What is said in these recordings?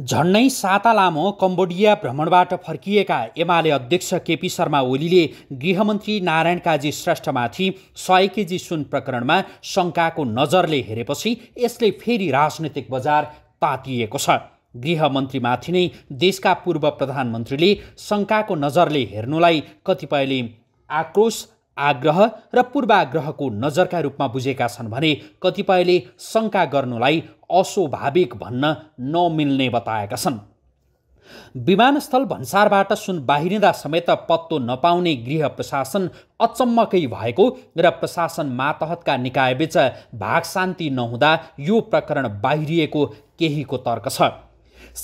झन्डै साता लामो कम्बोडिया भ्रमणबाट फर्किएका एमाले अध्यक्ष केपी शर्मा ओलीले गृहमन्त्री नारायण काजी श्रेष्ठमाथि सय केजी सुन प्रकरणमा शङ्काको नजरले हेरेपछि यसले फेरि राजनैतिक बजार तातिएको छ गृहमन्त्रीमाथि नै देशका पूर्व प्रधानमन्त्रीले शङ्काको नजरले हेर्नुलाई कतिपयले आक्रोश आग्रह र पूर्वाग्रहको नजरका रूपमा बुझेका छन् भने कतिपयले शङ्का गर्नुलाई अस्वाभाविक भन्न नमिल्ने बताएका छन् विमानस्थल भन्सारबाट सुन बाहिरिँदा समेत पत्तो नपाउने गृह प्रशासन अचम्मकै भएको र प्रशासन मातहतका निकायबीच शान्ति नहुँदा यो प्रकरण बाहिरिएको केहीको तर्क छ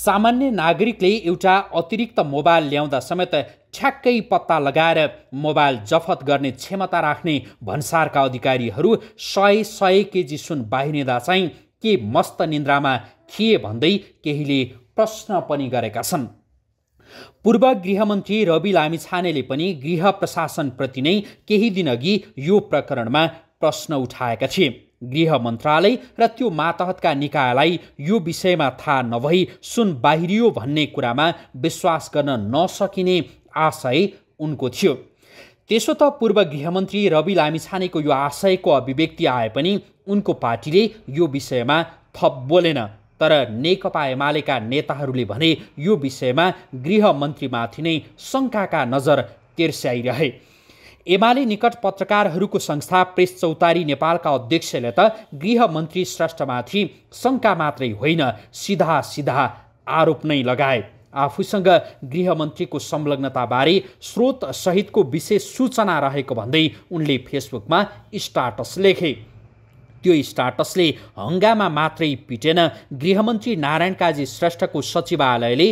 सामान्य नागरिकले एउटा अतिरिक्त मोबाइल ल्याउँदा समेत ठ्याक्कै पत्ता लगाएर मोबाइल जफत गर्ने क्षमता राख्ने भन्सारका अधिकारीहरू सय सय केजी सुन बाहिरिँदा चाहिँ के मस्त निन्द्रामा थिए भन्दै केहीले प्रश्न पनि गरेका छन् पूर्व गृहमन्त्री रवि लामिछानेले पनि गृह प्रशासनप्रति नै केही दिनअघि यो प्रकरणमा प्रश्न उठाएका थिए गृह मन्त्रालय र त्यो मातहतका निकायलाई यो विषयमा थाहा नभई सुन बाहिरियो भन्ने कुरामा विश्वास गर्न नसकिने आशय उनको थियो त्यसो त पूर्व गृहमन्त्री रवि लामिछानेको यो आशयको अभिव्यक्ति आए पनि उनको पार्टीले यो विषयमा थप बोलेन तर नेकपा एमालेका नेताहरूले भने यो विषयमा गृहमन्त्रीमाथि नै शङ्काका नजर तेर्स्याइरहे एमाले निकट पत्रकारहरूको संस्था प्रेस चौतारी नेपालका अध्यक्षले त गृहमन्त्री श्रेष्ठमाथि शङ्का मात्रै होइन सिधा सिधा आरोप नै लगाए आफूसँग गृहमन्त्रीको संलग्नताबारे स्रोतसहितको विशेष सूचना रहेको भन्दै उनले फेसबुकमा स्टाटस लेखे त्यो स्टाटसले हङ्गामा मात्रै पिटेन गृहमन्त्री नारायण काजी श्रेष्ठको सचिवालयले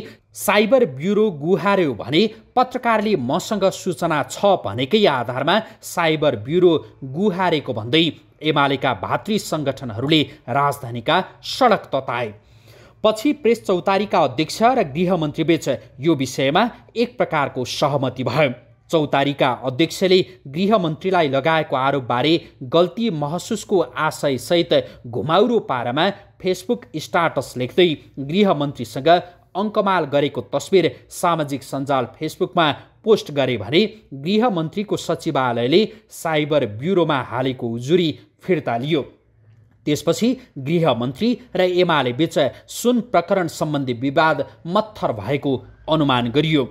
साइबर ब्युरो गुहार्यो भने पत्रकारले मसँग सूचना छ भनेकै आधारमा साइबर ब्युरो गुहारेको भन्दै एमालेका भातृ सङ्गठनहरूले राजधानीका सडक तताए पछि प्रेस चौतारीका अध्यक्ष र गृहमन्त्रीबीच यो विषयमा एक प्रकारको सहमति भयो चौतारीका अध्यक्षले गृहमन्त्रीलाई लगाएको आरोपबारे गल्ती महसुसको आशयसहित घुमाउरो पारामा फेसबुक स्टाटस लेख्दै गृहमन्त्रीसँग अङ्कमाल गरेको तस्विर सामाजिक सञ्जाल फेसबुकमा पोस्ट गरे भने गृहमन्त्रीको सचिवालयले साइबर ब्युरोमा हालेको उजुरी फिर्ता लियो त्यसपछि गृहमन्त्री र एमाले बीच सुन प्रकरण सम्बन्धी विवाद मत्थर भएको अनुमान गरियो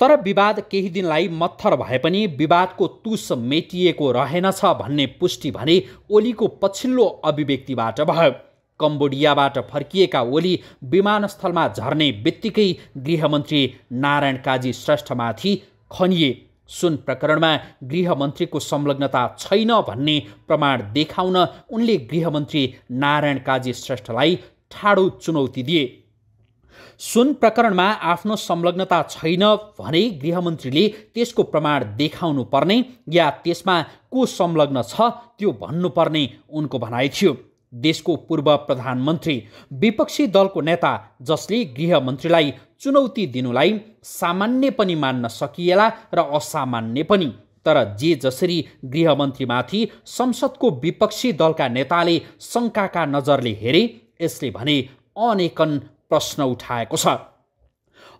तर विवाद केही दिनलाई मत्थर भए पनि विवादको तुस मेटिएको रहेनछ भन्ने पुष्टि भने ओलीको पछिल्लो अभिव्यक्तिबाट भयो कम्बोडियाबाट फर्किएका ओली विमानस्थलमा झर्ने बित्तिकै गृहमन्त्री नारायण काजी श्रेष्ठमाथि खनिए सुन प्रकरणमा गृहमन्त्रीको संलग्नता छैन भन्ने प्रमाण देखाउन उनले गृहमन्त्री नारायण काजी श्रेष्ठलाई ठाडो चुनौती दिए सुन प्रकरणमा आफ्नो संलग्नता छैन भने गृहमन्त्रीले त्यसको प्रमाण देखाउनु पर्ने या त्यसमा को संलग्न छ त्यो भन्नुपर्ने उनको भनाइ थियो देशको पूर्व प्रधानमन्त्री विपक्षी दलको नेता जसले गृहमन्त्रीलाई चुनौती दिनुलाई सामान्य पनि मान्न सकिएला र असामान्य पनि तर जे जसरी गृहमन्त्रीमाथि संसदको विपक्षी दलका नेताले शङ्काका नजरले हेरे यसले भने अनेकन प्रश्न उठाएको छ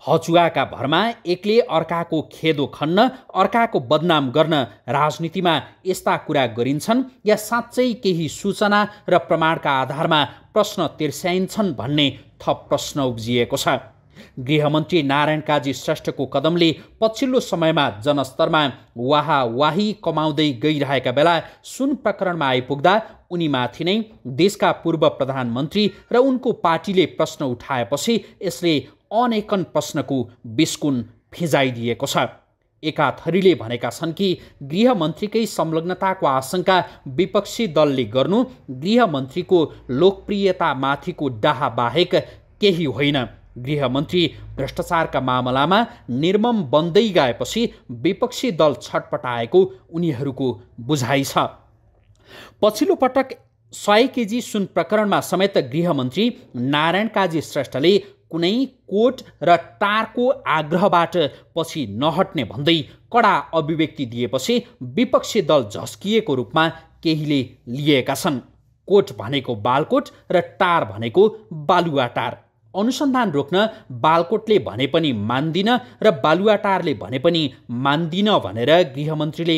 हजुवाका भरमा एकले अर्काको खेदो खन्न अर्काको बदनाम गर्न राजनीतिमा यस्ता कुरा गरिन्छन् या साँच्चै केही सूचना र प्रमाणका आधारमा प्रश्न तिर्स्याइन्छन् भन्ने थप प्रश्न उब्जिएको छ गृहमन्त्री नारायण काजी श्रेष्ठको कदमले पछिल्लो समयमा जनस्तरमा वाहावाही कमाउँदै गइरहेका बेला सुन प्रकरणमा आइपुग्दा उनीमाथि नै देशका पूर्व प्रधानमन्त्री र उनको पार्टीले प्रश्न उठाएपछि यसले अनेकन प्रश्नको बिस्कुन फिजाइदिएको छ एकाथरीले भनेका छन् कि गृहमन्त्रीकै संलग्नताको आशंका विपक्षी दलले गर्नु गृहमन्त्रीको लोकप्रियतामाथिको डाहा बाहेक केही होइन गृहमन्त्री भ्रष्टाचारका मामलामा निर्मम बन्दै गएपछि विपक्षी दल छटपटाएको उनीहरूको बुझाइ छ पछिल्लो पटक सय केजी सुन प्रकरणमा समेत गृहमन्त्री नारायण काजी श्रेष्ठले कुनै कोट र तारको आग्रहबाट पछि नहट्ने भन्दै कडा अभिव्यक्ति दिएपछि विपक्षी दल झस्किएको रूपमा केहीले लिएका छन् कोट भनेको बालकोट र टार भनेको बालुवा टार अनुसन्धान रोक्न बालकोटले भने पनि मान्दिन र बालुवाटारले भने पनि मान्दिन भनेर गृहमन्त्रीले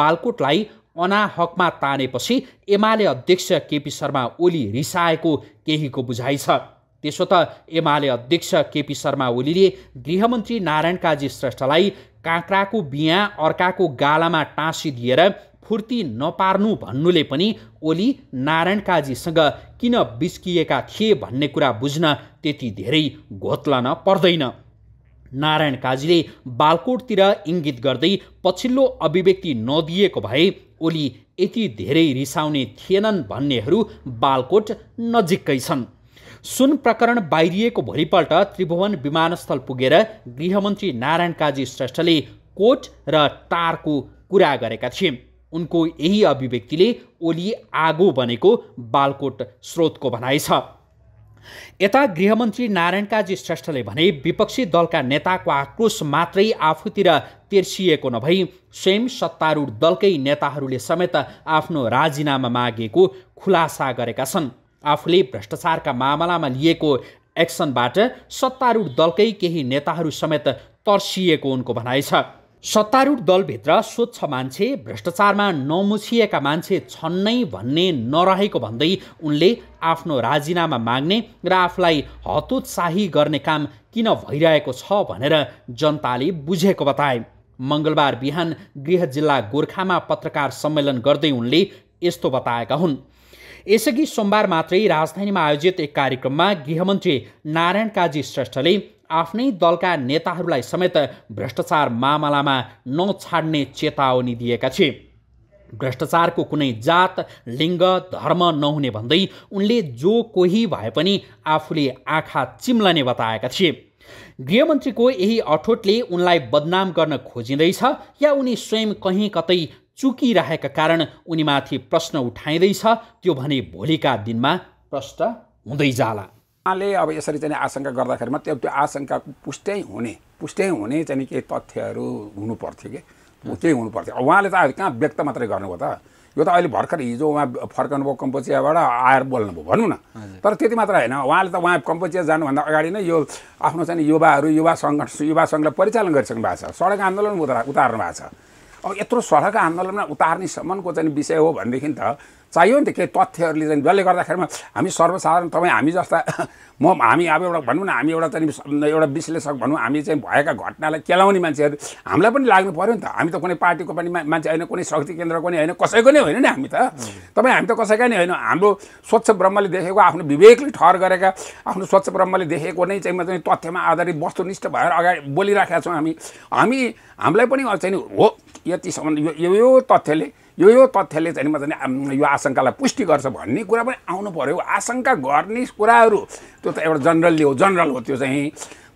बालकोटलाई अनाहकमा तानेपछि एमाले अध्यक्ष केपी शर्मा ओली रिसाएको केहीको बुझाइ छ त्यसो त एमाले अध्यक्ष केपी शर्मा ओलीले गृहमन्त्री नारायण काजी श्रेष्ठलाई काँक्राको बिहा अर्काको गालामा टाँसी दिएर फुर्ती नपार्नु भन्नुले पनि ओली नारायण काजीसँग किन बिस्किएका थिए भन्ने कुरा बुझ्न त्यति धेरै घोत्लन पर्दैन नारायण काजीले बालकोटतिर इङ्गित गर्दै पछिल्लो अभिव्यक्ति नदिएको भए ओली यति धेरै रिसाउने थिएनन् भन्नेहरू बालकोट नजिकै छन् सुन प्रकरण बाहिरिएको भोलिपल्ट त्रिभुवन विमानस्थल पुगेर गृहमन्त्री नारायण काजी श्रेष्ठले कोट र तारको कुरा गरेका थिए उनको यही अभिव्यक्तिले ओली आगो बनेको बालकोट स्रोतको भनाइ छ यता गृहमन्त्री नारायण काजी श्रेष्ठले भने विपक्षी दलका नेताको आक्रोश मात्रै आफूतिर तेर्सिएको नभई स्वयं सत्तारूढ दलकै नेताहरूले समेत आफ्नो राजीनामा मागेको खुलासा गरेका छन् आफूले भ्रष्टाचारका मामलामा लिएको एक्सनबाट सत्तारूढ दलकै केही नेताहरू समेत तर्सिएको उनको भनाइ छ सत्तारूढ दलभित्र स्वच्छ मान्छे भ्रष्टाचारमा नमुछिएका मान्छे छन् नै भन्ने नरहेको भन्दै उनले आफ्नो राजीनामा माग्ने र आफूलाई हतोत्साही गर्ने काम किन भइरहेको छ भनेर जनताले बुझेको बताए मङ्गलबार बिहान गृह जिल्ला गोर्खामा पत्रकार सम्मेलन गर्दै उनले यस्तो बताएका हुन् यसअघि सोमबार मात्रै राजधानीमा आयोजित एक कार्यक्रममा गृहमन्त्री नारायण काजी श्रेष्ठले आफ्नै दलका नेताहरूलाई समेत भ्रष्टाचार मामलामा नछाड्ने चेतावनी दिएका थिए भ्रष्टाचारको कुनै जात लिङ्ग धर्म नहुने भन्दै उनले जो कोही भए पनि आफूले आँखा चिम्लने बताएका थिए गृहमन्त्रीको यही अठोटले उनलाई बदनाम गर्न खोजिँदैछ या उनी स्वयं कहीँ कतै चुकिरहेका कारण उनीमाथि प्रश्न उठाइँदैछ त्यो भने भोलिका दिनमा प्रश्न हुँदै जाला उहाँले अब यसरी चाहिँ आशंका गर्दाखेरि मात्रै अब त्यो आशंका पुष्टै हुने पुष्टै हुने चाहिँ केही तथ्यहरू हुनुपर्थ्यो कि त्यही हुनुपर्थ्यो अब उहाँले त कहाँ व्यक्त मात्रै गर्नुभयो त यो त अहिले भर्खर हिजो उहाँ फर्कनुभयो कम्पोचियाबाट आएर बोल्नुभयो भनौँ न तर त्यति मात्र होइन उहाँले त उहाँ कम्पोचिया जानुभन्दा अगाडि नै यो आफ्नो चाहिँ युवाहरू युवा सङ्गठन युवा सङ्घलाई परिचालन गरिसक्नु भएको छ सडक आन्दोलन उता उतार्नु भएको छ अब यत्रो सडक आन्दोलनमा उतार्नेसम्मको चाहिँ विषय हो भनेदेखि त चाहियो नि त केही तथ्यहरू चाहिँ जसले गर्दाखेरिमा हामी सर्वसाधारण तपाईँ हामी जस्ता म हामी अब एउटा भनौँ न हामी एउटा चाहिँ एउटा विश्लेषक भनौँ हामी चाहिँ भएका घटनालाई केलाउने मान्छेहरू हामीलाई पनि लाग्नु पऱ्यो नि त हामी त कुनै पार्टीको पनि मान्छे होइन कुनै शक्ति केन्द्रको पनि होइन कसैको नै होइन नि हामी त तपाईँ हामी त कसैका नै होइन हाम्रो स्वच्छ ब्रह्मले देखेको आफ्नो विवेकले ठहर गरेका आफ्नो स्वच्छ ब्रह्मले देखेको नै चाहिँ म चाहिँ तथ्यमा आधारित वस्तुनिष्ठ भएर अगाडि बोलिराखेका छौँ हामी हामी हामीलाई पनि चाहिँ हो यतिसम्म यो यो तथ्यले यो यो तथ्यले चाहिँ मजाले यो आशङ्कालाई पुष्टि गर्छ भन्ने कुरा पनि आउनु पऱ्यो आशङ्का गर्ने कुराहरू त्यो त एउटा जनरलले हो जनरल हो त्यो चाहिँ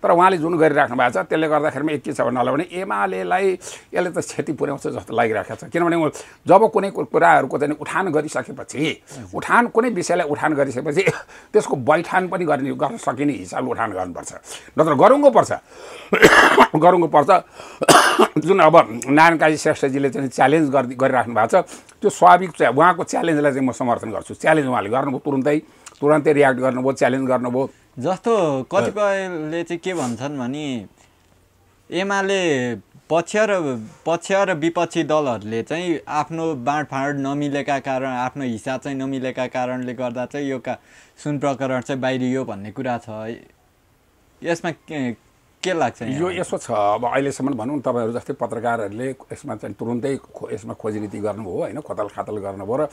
तर उहाँले जुन गरिराख्नु भएको छ त्यसले गर्दाखेरिमा एक के छ भन्नु होला भने एमालेलाई यसले त क्षति पुर्याउँछ जस्तो लागिरहेको छ किनभने जब कुनै कुराहरूको चाहिँ उठान गरिसकेपछि उठान कुनै विषयलाई उठान गरिसकेपछि त्यसको बैठान पनि गर्ने गर्न सकिने हिसाबले उठान गर्नुपर्छ नत्र गरुङ्गो पर्छ गरुङ्गो पर्छ जुन अब नारायण काजी श्रेष्ठजीले चाहिँ च्यालेन्ज गरि गरिराख्नु भएको छ त्यो स्वाभाविक उहाँको च्यालेन्जलाई चाहिँ म समर्थन गर्छु च्यालेन्ज उहाँले गर्नुभयो तुरुन्तै तुरन्तै रियाक्ट गर्नुभयो च्यालेन्ज गर्नुभयो जस्तो कतिपयले चाहिँ के भन्छन् भने एमाले पक्ष र पक्ष र विपक्षी दलहरूले चाहिँ आफ्नो बाँडफाँड नमिलेका कारण आफ्नो हिस्सा चाहिँ नमिलेका कारणले गर्दा चाहिँ यो का सुन प्रकरण चाहिँ बाहिरियो भन्ने कुरा छ यसमा के लाग्छ यो यसो छ अब अहिलेसम्म भनौँ न तपाईँहरू जस्तै पत्रकारहरूले यसमा चाहिँ तुरुन्तै यसमा खोजनीति गर्नुभयो होइन खतल खातल गर्नुभयो र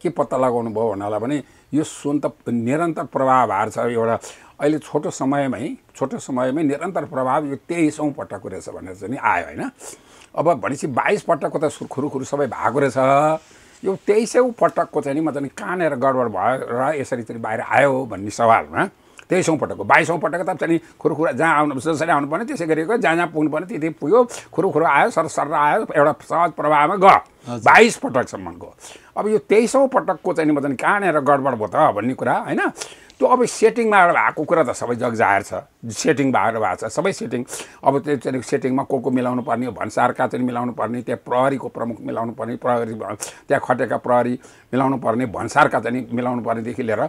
के पत्ता लगाउनु भयो भन्नाला पनि यो सुन त निरन्तर प्रभाव हार छ एउटा अहिले छोटो समयमै छोटो समयमै निरन्तर प्रभाव यो तेइसौँ पटकको रहेछ भनेर चाहिँ आयो होइन अब भनेपछि बाइस पटकको त खुरुखुरु सबै भएको रहेछ यो तेइसौँ पटकको चाहिँ नि म चाहिँ कहाँनिर गडबड भयो र यसरी चाहिँ बाहिर आयो भन्ने सवालमा तेइसौँ पटकको बाइसौँ पटक त चाहिँ खुरखुरा जहाँ आउनु जसरी आउनु पर्ने त्यसै गरेको जहाँ जहाँ पुग्नु पर्ने त्यति पुग्यो खुरखुरो आयो सरसर आयो एउटा सहज प्रभावमा गयो बाइस पटकसम्मको अब यो तेइसौँ पटकको चाहिँ नि म कहाँनिर गडबड भयो त भन्ने कुरा होइन त्यो अब सेटिङमा भएको कुरा त सबै जग जाहेर छ सेटिङ भएर भएको छ सबै सेटिङ अब त्यो चाहिँ सेटिङमा को को मिलाउनु पर्ने भन्सारका चाहिँ मिलाउनु पर्ने त्यहाँ प्रहरीको प्रमुख मिलाउनु पर्ने प्रहरी त्यहाँ खटेका प्रहरी मिलाउनु पर्ने भन्सारका चाहिँ मिलाउनु पर्नेदेखि लिएर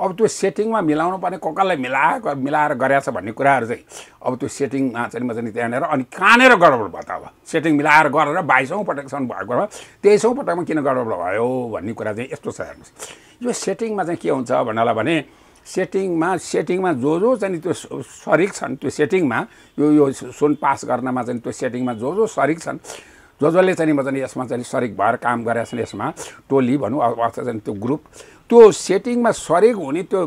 अब त्यो सेटिङमा मिलाउनु पर्ने को कसलाई मिलाएको मिलाएर गरेछ भन्ने कुराहरू चाहिँ अब त्यो सेटिङमा चाहिँ मजाले त्यहाँनिर अनि कहाँनिर गडबड भयो त अब सेटिङ मिलाएर गरेर बाइसौँ पटकसम्म भएको तेइसौँ पटकमा किन गडबड भयो भन्ने कुरा चाहिँ यस्तो छ हेर्नुहोस् यो सेटिङमा चाहिँ के हुन्छ भन्नालाई भने सेटिङमा सेटिङमा जो जो चाहिँ त्यो सरिक छन् त्यो सेटिङमा यो यो सुन पास गर्नमा चाहिँ त्यो सेटिङमा जो जो सरिक छन् जो जसले चाहिँ म चाहिँ यसमा चाहिँ सरिक भएर काम गरेका छन् यसमा टोली भनौँ अर्थ चाहिँ त्यो ग्रुप त्यो सेटिङमा सरिक हुने त्यो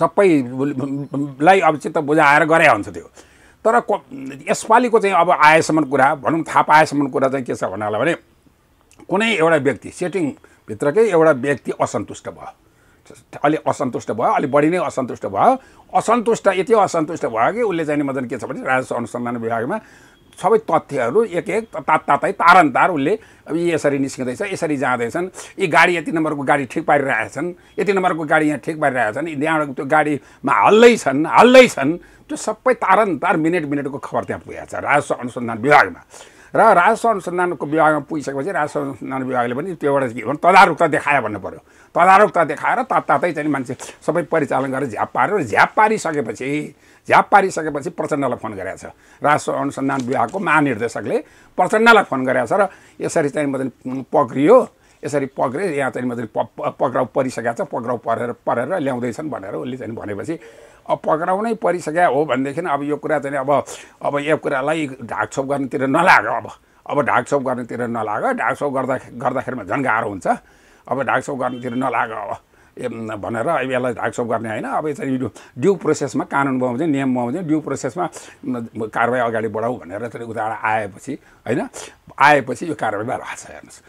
सबैलाई अब चित्त बुझाएर गरे हुन्छ त्यो तर यसपालिको चाहिँ अब आएसम्म कुरा भनौँ थाहा पाएसम्म कुरा चाहिँ के छ भन्नु होला भने कुनै एउटा व्यक्ति सेटिङभित्रकै एउटा व्यक्ति असन्तुष्ट भयो अलि असन्तुष्ट भयो अलिक बढी नै असन्तुष्ट भयो असन्तुष्ट यति असन्तुष्ट भयो कि उसले चाहिँ मतलब के छ भने राजस्व अनुसन्धान विभागमा सबै तथ्यहरू एक एक तात तातै तारन उसले अब यसरी निस्किँदैछ यसरी जाँदैछन् यी गाडी यति नम्बरको गाडी ठिक पारिरहेछन् यति नम्बरको गाडी यहाँ ठिक पारिरहेछन् त्यहाँबाट त्यो गाडीमा हल्दैछन् हल्दैछन् त्यो सबै तारन तार मिनट मिनटको खबर त्यहाँ पुगेको छ राजस्व अनुसन्धान विभागमा र राजस्व अनुसन्धानको विभागमा पुगिसकेपछि राजस्व अनुसन्धान विभागले पनि त्योबाट के भन्नु तदारुकता देखायो भन्नु पऱ्यो तदारुकता देखाएर तत्तातै चाहिँ मान्छे सबै परिचालन गरेर झ्याप पार्यो र झ्याप पारिसकेपछि झ्याप पारिसकेपछि प्रचण्डलाई फोन गरेको छ राजस्व अनुसन्धान विभागको महानिर्देशकले प्रचण्डलाई फोन गरेको छ र यसरी चाहिँ मतलब पक्रियो यसरी पक्रे यहाँ चाहिँ मतलब पक्राउ परिसकेको छ पक्राउ परेर परेर ल्याउँदैछन् भनेर उसले चाहिँ भनेपछि अब पक्राउनै परिसक्यो हो भनेदेखि अब यो कुरा चाहिँ अब अब यो कुरालाई ढाकछोप गर्नेतिर नलाग अब अब ढाकछोप गर्नेतिर नलाग ढाकछोप गर्दा गर्दाखेरिमा झन् गाह्रो हुन्छ अब ढाकछोप गर्नेतिर नलाग अब भनेर अब यसलाई ढाकछोप गर्ने होइन अब चाहिँ ड्यु प्रोसेसमा कानुन बनाउँछ नियम बनाउँछ ड्यु प्रोसेसमा कारवाही अगाडि बढाऊ भनेर त्यसले उताबाट आएपछि होइन आएपछि यो कारवाही भएको छ हेर्नुहोस्